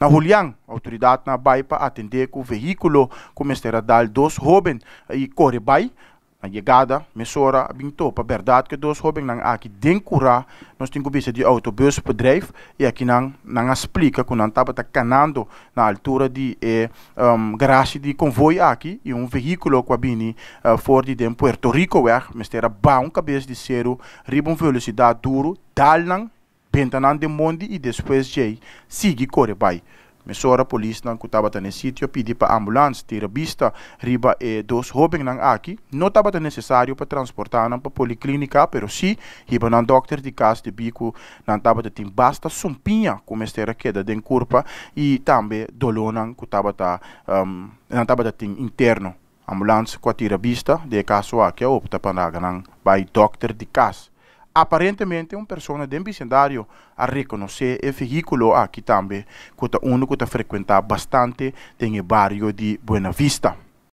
Na Julián, autoridade na Baipa atender que o veículo começou a dar dois jovens e corre bem. Na chegada, mesora bintou para verdade que dois jovens não aqui dentro, nós temos visto de autobus para drive e aqui não, não explica que não estava canando na altura de eh, um, de convoi aqui e um veículo que vini uh, eh, for de Puerto Rico, é, mesera bom cabeça de cero, riba velocidade duro, não Pentanan de mondi e depois jei sigi kore bai. Mesora polis nan kutaba tane sitio pedi pa ambulans vista riba e dos hobing nan aki. No taba tane necessário para transportar nang pa policlínica, pero si riba nan doctor de casa de bico nan taba te tim basta sumpinha como estera queda den curpa e também dolor nang kutaba ta um, nan taba te tim interno. Ambulans kwa terapista de caso aki opta pa nang by doctor de casa aparentemente uma pessoa de um vicendário a reconhecer o veículo aqui também, que é um que frequenta bastante, tem o barrio de Buena Vista.